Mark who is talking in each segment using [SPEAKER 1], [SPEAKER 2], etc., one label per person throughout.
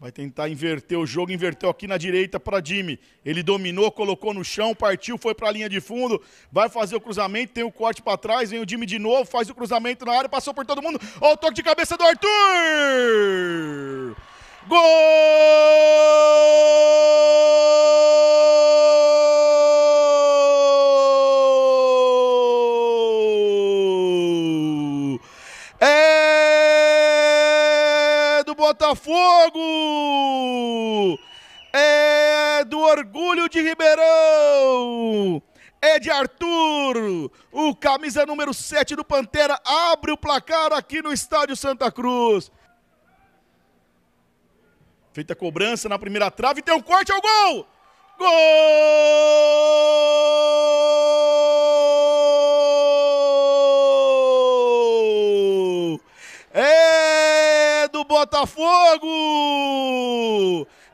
[SPEAKER 1] Vai tentar inverter o jogo, inverteu aqui na direita para Jimmy. Ele dominou, colocou no chão, partiu, foi para a linha de fundo, vai fazer o cruzamento, tem o corte para trás, vem o Jimmy de novo, faz o cruzamento na área, passou por todo mundo. Olha o toque de cabeça do Arthur! Gol! É Botafogo! É do orgulho de Ribeirão! É de Arthur! O camisa número 7 do Pantera abre o placar aqui no estádio Santa Cruz. Feita a cobrança na primeira trave, tem um corte ao é gol! Gol! É do Botafogo!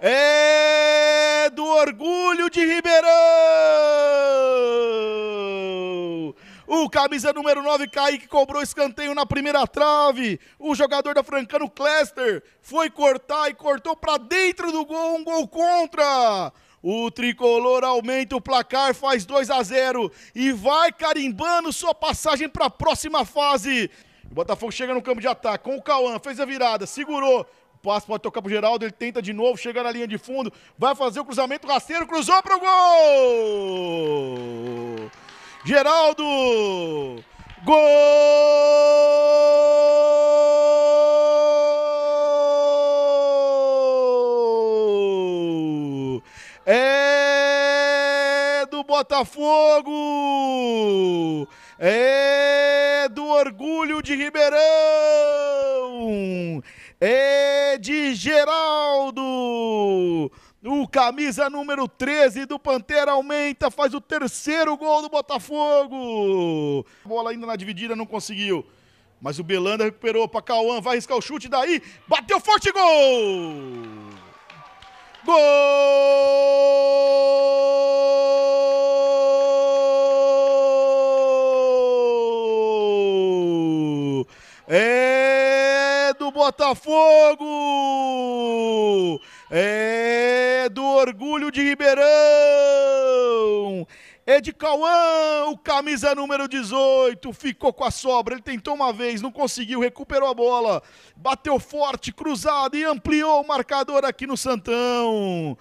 [SPEAKER 1] É do orgulho de Ribeirão! O camisa número 9, Kaique, cobrou escanteio na primeira trave. O jogador da Francano, Clester, foi cortar e cortou para dentro do gol, um gol contra. O tricolor aumenta o placar, faz 2 a 0 e vai carimbando sua passagem para a próxima fase. O Botafogo chega no campo de ataque com o Cauã, fez a virada, segurou. O passe pode tocar pro Geraldo, ele tenta de novo, chega na linha de fundo, vai fazer o cruzamento, rasteiro cruzou pro gol! Geraldo! Gol! É do Botafogo! É orgulho de Ribeirão é de Geraldo. O camisa número 13 do Pantera aumenta, faz o terceiro gol do Botafogo. A bola ainda na dividida, não conseguiu. Mas o Belanda recuperou para Cauã, vai arriscar o chute daí, bateu forte gol! Gol! é do Botafogo, é do Orgulho de Ribeirão. É de Cauã, o camisa número 18, ficou com a sobra. Ele tentou uma vez, não conseguiu, recuperou a bola, bateu forte, cruzado e ampliou o marcador aqui no Santão.